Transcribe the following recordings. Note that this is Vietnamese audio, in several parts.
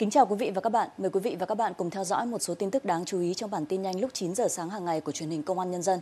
Kính chào quý vị và các bạn. Mời quý vị và các bạn cùng theo dõi một số tin tức đáng chú ý trong bản tin nhanh lúc 9 giờ sáng hàng ngày của truyền hình Công an Nhân dân.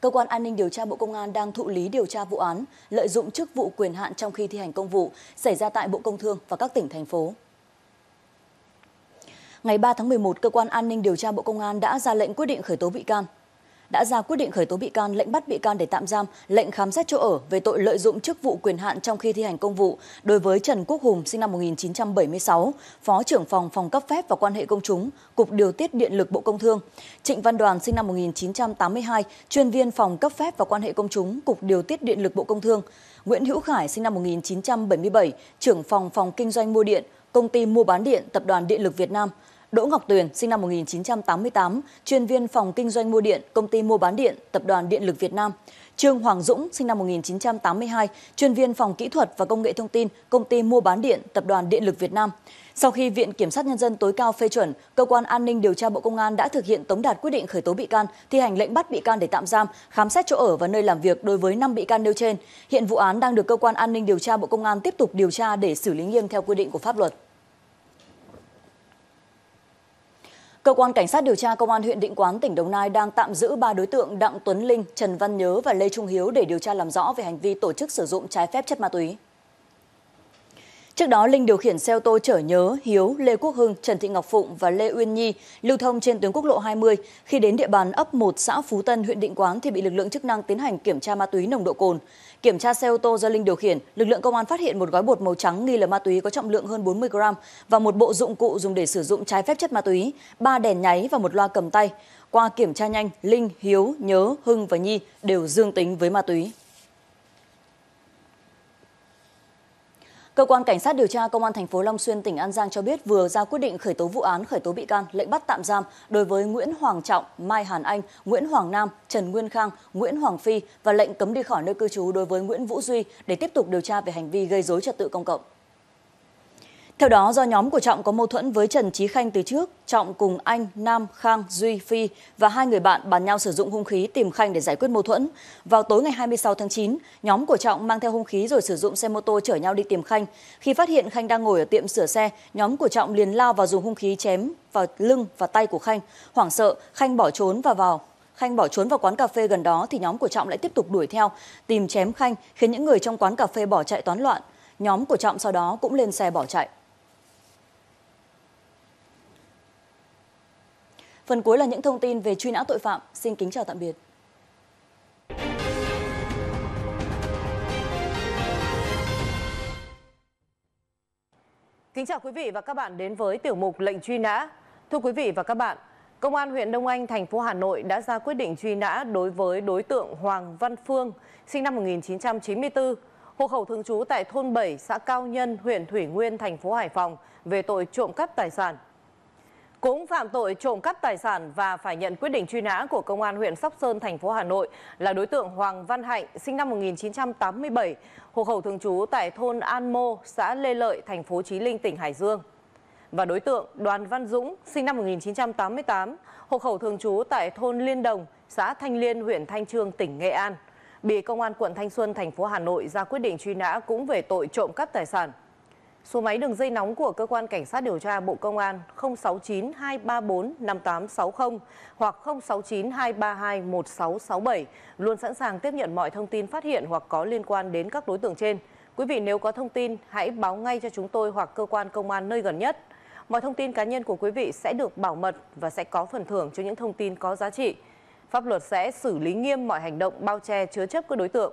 Cơ quan An ninh điều tra Bộ Công an đang thụ lý điều tra vụ án lợi dụng chức vụ quyền hạn trong khi thi hành công vụ xảy ra tại Bộ Công Thương và các tỉnh, thành phố. Ngày 3 tháng 11, Cơ quan An ninh điều tra Bộ Công an đã ra lệnh quyết định khởi tố bị can, đã ra quyết định khởi tố bị can lệnh bắt bị can để tạm giam lệnh khám xét chỗ ở về tội lợi dụng chức vụ quyền hạn trong khi thi hành công vụ đối với Trần Quốc Hùng sinh năm 1976, Phó trưởng phòng phòng cấp phép và quan hệ công chúng, Cục Điều tiết Điện lực Bộ Công Thương, Trịnh Văn Đoàn sinh năm 1982, chuyên viên phòng cấp phép và quan hệ công chúng, Cục Điều tiết Điện lực Bộ Công Thương, Nguyễn Hữu Khải sinh năm 1977, trưởng phòng phòng kinh doanh mua điện, công ty mua bán điện, tập đoàn Điện lực Việt Nam, đỗ ngọc tuyền sinh năm 1988, chuyên viên phòng kinh doanh mua điện công ty mua bán điện tập đoàn điện lực việt nam trương hoàng dũng sinh năm 1982, chuyên viên phòng kỹ thuật và công nghệ thông tin công ty mua bán điện tập đoàn điện lực việt nam sau khi viện kiểm sát nhân dân tối cao phê chuẩn cơ quan an ninh điều tra bộ công an đã thực hiện tống đạt quyết định khởi tố bị can thi hành lệnh bắt bị can để tạm giam khám xét chỗ ở và nơi làm việc đối với năm bị can nêu trên hiện vụ án đang được cơ quan an ninh điều tra bộ công an tiếp tục điều tra để xử lý nghiêm theo quy định của pháp luật cơ quan cảnh sát điều tra công an huyện định quán tỉnh đồng nai đang tạm giữ ba đối tượng đặng tuấn linh trần văn nhớ và lê trung hiếu để điều tra làm rõ về hành vi tổ chức sử dụng trái phép chất ma túy Trước đó, Linh điều khiển xe ô tô chở Nhớ, Hiếu, Lê Quốc Hưng, Trần Thị Ngọc Phụng và Lê Uyên Nhi lưu thông trên tuyến quốc lộ 20. Khi đến địa bàn ấp 1 xã Phú Tân, huyện Định Quán thì bị lực lượng chức năng tiến hành kiểm tra ma túy nồng độ cồn. Kiểm tra xe ô tô do Linh điều khiển, lực lượng công an phát hiện một gói bột màu trắng nghi là ma túy có trọng lượng hơn 40 gram và một bộ dụng cụ dùng để sử dụng trái phép chất ma túy, ba đèn nháy và một loa cầm tay. Qua kiểm tra nhanh, Linh, Hiếu, Nhớ, Hưng và Nhi đều dương tính với ma túy. cơ quan cảnh sát điều tra công an thành phố Long Xuyên tỉnh An Giang cho biết vừa ra quyết định khởi tố vụ án khởi tố bị can lệnh bắt tạm giam đối với Nguyễn Hoàng Trọng, Mai Hàn Anh, Nguyễn Hoàng Nam, Trần Nguyên Khang, Nguyễn Hoàng Phi và lệnh cấm đi khỏi nơi cư trú đối với Nguyễn Vũ Duy để tiếp tục điều tra về hành vi gây dối trật tự công cộng theo đó do nhóm của trọng có mâu thuẫn với trần trí khanh từ trước trọng cùng anh nam khang duy phi và hai người bạn bàn nhau sử dụng hung khí tìm khanh để giải quyết mâu thuẫn vào tối ngày 26 tháng 9 nhóm của trọng mang theo hung khí rồi sử dụng xe mô tô chở nhau đi tìm khanh khi phát hiện khanh đang ngồi ở tiệm sửa xe nhóm của trọng liền lao vào dùng hung khí chém vào lưng và tay của khanh hoảng sợ khanh bỏ trốn và vào Khanh bỏ trốn vào quán cà phê gần đó thì nhóm của Trọng lại tiếp tục đuổi theo, tìm chém Khanh khiến những người trong quán cà phê bỏ chạy toán loạn. Nhóm của Trọng sau đó cũng lên xe bỏ chạy. Phần cuối là những thông tin về truy nã tội phạm. Xin kính chào tạm biệt. Kính chào quý vị và các bạn đến với tiểu mục lệnh truy nã. Thưa quý vị và các bạn, Công an huyện Đông Anh, thành phố Hà Nội đã ra quyết định truy nã đối với đối tượng Hoàng Văn Phương, sinh năm 1994, hộ khẩu thường trú tại thôn 7, xã Cao Nhân, huyện Thủy Nguyên, thành phố Hải Phòng về tội trộm cắp tài sản cũng phạm tội trộm cắp tài sản và phải nhận quyết định truy nã của công an huyện sóc sơn thành phố hà nội là đối tượng hoàng văn hạnh sinh năm 1987 hộ khẩu thường trú tại thôn an mô xã lê lợi thành phố trí linh tỉnh hải dương và đối tượng đoàn văn dũng sinh năm 1988 hộ khẩu thường trú tại thôn liên đồng xã thanh liên huyện thanh trương tỉnh nghệ an bị công an quận thanh xuân thành phố hà nội ra quyết định truy nã cũng về tội trộm cắp tài sản số máy đường dây nóng của cơ quan cảnh sát điều tra bộ công an sáu mươi chín hoặc sáu mươi chín luôn sẵn sàng tiếp nhận mọi thông tin phát hiện hoặc có liên quan đến các đối tượng trên quý vị nếu có thông tin hãy báo ngay cho chúng tôi hoặc cơ quan công an nơi gần nhất mọi thông tin cá nhân của quý vị sẽ được bảo mật và sẽ có phần thưởng cho những thông tin có giá trị pháp luật sẽ xử lý nghiêm mọi hành động bao che chứa chấp các đối tượng